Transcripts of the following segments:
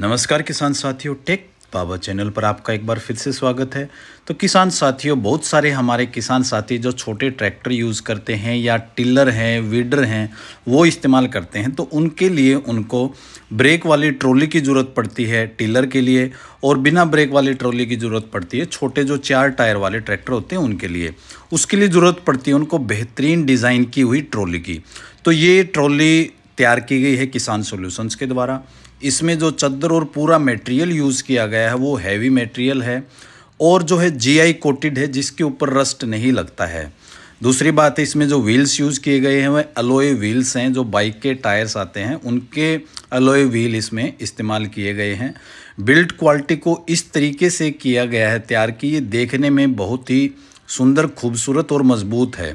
नमस्कार किसान साथियों टेक बाबा चैनल पर आपका एक बार फिर से स्वागत है तो किसान साथियों बहुत सारे हमारे किसान साथी जो छोटे ट्रैक्टर यूज़ करते हैं या टिलर हैं वीडर हैं वो इस्तेमाल करते हैं तो उनके लिए उनको ब्रेक वाली ट्रॉली की ज़रूरत पड़ती है टिलर के लिए और बिना ब्रेक वाली ट्रॉली की ज़रूरत पड़ती है छोटे जो चार टायर वाले ट्रैक्टर होते हैं उनके लिए उसके लिए ज़रूरत पड़ती है उनको बेहतरीन डिज़ाइन की हुई ट्रॉली की तो ये ट्रॉली तैयार की गई है किसान सोल्यूशंस के द्वारा इसमें जो चद्दर और पूरा मटेरियल यूज़ किया गया है वो हैवी मटेरियल है और जो है जीआई कोटेड है जिसके ऊपर रस्ट नहीं लगता है दूसरी बात है इसमें जो व्हील्स यूज़ किए गए हैं वह अलोए व्हील्स हैं जो बाइक के टायर्स आते हैं उनके अलोए व्हील इसमें इस्तेमाल किए गए हैं बिल्ड क्वालिटी को इस तरीके से किया गया है तैयार कि ये देखने में बहुत ही सुंदर खूबसूरत और मज़बूत है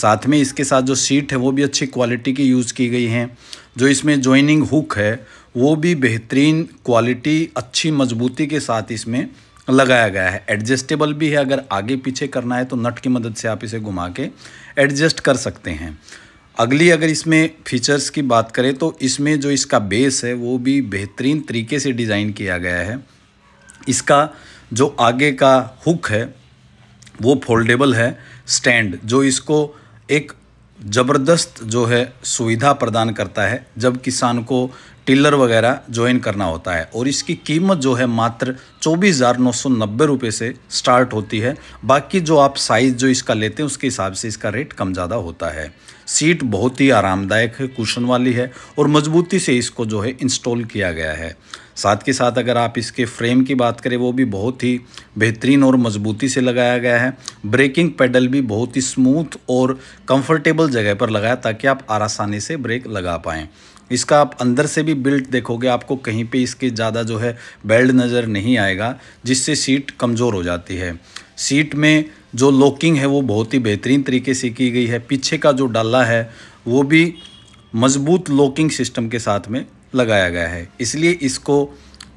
साथ में इसके साथ जो सीट है वो भी अच्छी क्वालिटी की यूज़ की गई हैं जो इसमें जॉइनिंग हुक है वो भी बेहतरीन क्वालिटी अच्छी मजबूती के साथ इसमें लगाया गया है एडजस्टेबल भी है अगर आगे पीछे करना है तो नट की मदद से आप इसे घुमा के एडजस्ट कर सकते हैं अगली अगर इसमें फीचर्स की बात करें तो इसमें जो इसका बेस है वो भी बेहतरीन तरीके से डिज़ाइन किया गया है इसका जो आगे का हुक है वो फोल्डेबल है स्टैंड जो इसको एक ज़बरदस्त जो है सुविधा प्रदान करता है जब किसान को टिलर वगैरह ज्वाइन करना होता है और इसकी कीमत जो है मात्र चौबीस हज़ार रुपये से स्टार्ट होती है बाकी जो आप साइज़ जो इसका लेते हैं उसके हिसाब से इसका रेट कम ज़्यादा होता है सीट बहुत ही आरामदायक है कुशन वाली है और मजबूती से इसको जो है इंस्टॉल किया गया है साथ के साथ अगर आप इसके फ्रेम की बात करें वो भी बहुत ही बेहतरीन और मजबूती से लगाया गया है ब्रेकिंग पेडल भी बहुत ही स्मूथ और कंफर्टेबल जगह पर लगाया ताकि आप आसानी से ब्रेक लगा पाएँ इसका आप अंदर से भी बिल्ट देखोगे आपको कहीं पे इसके ज़्यादा जो है बेल्ट नज़र नहीं आएगा जिससे सीट कमज़ोर हो जाती है सीट में जो लॉकिंग है वो बहुत ही बेहतरीन तरीके से की गई है पीछे का जो डाला है वो भी मजबूत लॉकिंग सिस्टम के साथ में लगाया गया है इसलिए इसको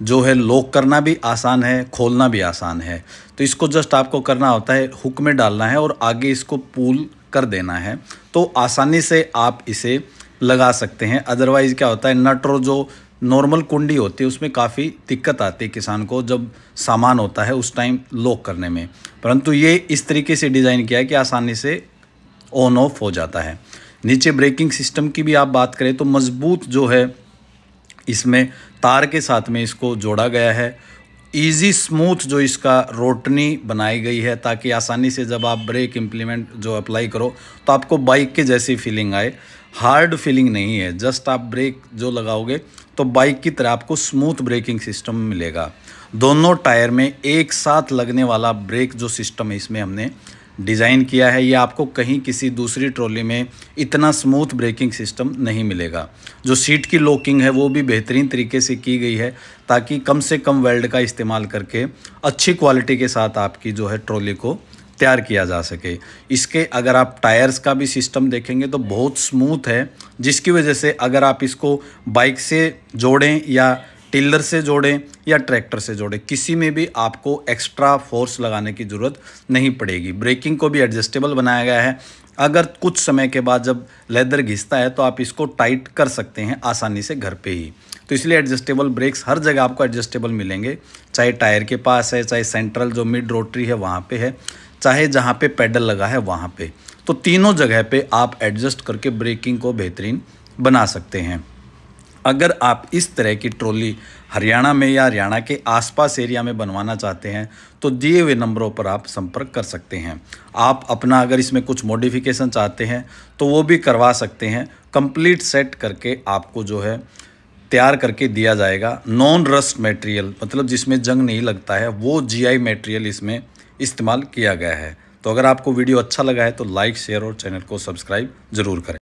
जो है लॉक करना भी आसान है खोलना भी आसान है तो इसको जस्ट आपको करना होता है हुक में डालना है और आगे इसको पुल कर देना है तो आसानी से आप इसे लगा सकते हैं अदरवाइज़ क्या होता है नट और जो नॉर्मल कुंडी होती है उसमें काफ़ी दिक्कत आती है किसान को जब सामान होता है उस टाइम लॉक करने में परंतु ये इस तरीके से डिज़ाइन किया है कि आसानी से ऑन ऑफ हो जाता है नीचे ब्रेकिंग सिस्टम की भी आप बात करें तो मज़बूत जो है इसमें तार के साथ में इसको जोड़ा गया है ईजी स्मूथ जो इसका रोटनी बनाई गई है ताकि आसानी से जब आप ब्रेक इम्प्लीमेंट जो अप्लाई करो तो आपको बाइक के जैसी फीलिंग आए हार्ड फीलिंग नहीं है जस्ट आप ब्रेक जो लगाओगे तो बाइक की तरह आपको स्मूथ ब्रेकिंग सिस्टम मिलेगा दोनों टायर में एक साथ लगने वाला ब्रेक जो सिस्टम है इसमें हमने डिज़ाइन किया है ये आपको कहीं किसी दूसरी ट्रॉली में इतना स्मूथ ब्रेकिंग सिस्टम नहीं मिलेगा जो सीट की लॉकिंग है वो भी बेहतरीन तरीके से की गई है ताकि कम से कम वेल्ड का इस्तेमाल करके अच्छी क्वालिटी के साथ आपकी जो है ट्रॉली को तैयार किया जा सके इसके अगर आप टायर्स का भी सिस्टम देखेंगे तो बहुत स्मूथ है जिसकी वजह से अगर आप इसको बाइक से जोड़ें या टिलर से जोड़ें या ट्रैक्टर से जोड़ें किसी में भी आपको एक्स्ट्रा फोर्स लगाने की ज़रूरत नहीं पड़ेगी ब्रेकिंग को भी एडजस्टेबल बनाया गया है अगर कुछ समय के बाद जब लेदर घिसता है तो आप इसको टाइट कर सकते हैं आसानी से घर पे ही तो इसलिए एडजस्टेबल ब्रेक्स हर जगह आपको एडजस्टेबल मिलेंगे चाहे टायर के पास है चाहे सेंट्रल जो मिड रोटरी है वहाँ पे है चाहे जहाँ पे पैडल लगा है वहाँ पे तो तीनों जगह पे आप एडजस्ट करके ब्रेकिंग को बेहतरीन बना सकते हैं अगर आप इस तरह की ट्रॉली हरियाणा में या हरियाणा के आसपास एरिया में बनवाना चाहते हैं तो दिए हुए नंबरों पर आप संपर्क कर सकते हैं आप अपना अगर इसमें कुछ मॉडिफिकेशन चाहते हैं तो वो भी करवा सकते हैं कंप्लीट सेट करके आपको जो है तैयार करके दिया जाएगा नॉन रस्ट मटेरियल मतलब जिसमें जंग नहीं लगता है वो जीआई मटेरियल इसमें इस्तेमाल किया गया है तो अगर आपको वीडियो अच्छा लगा है तो लाइक शेयर और चैनल को सब्सक्राइब ज़रूर करें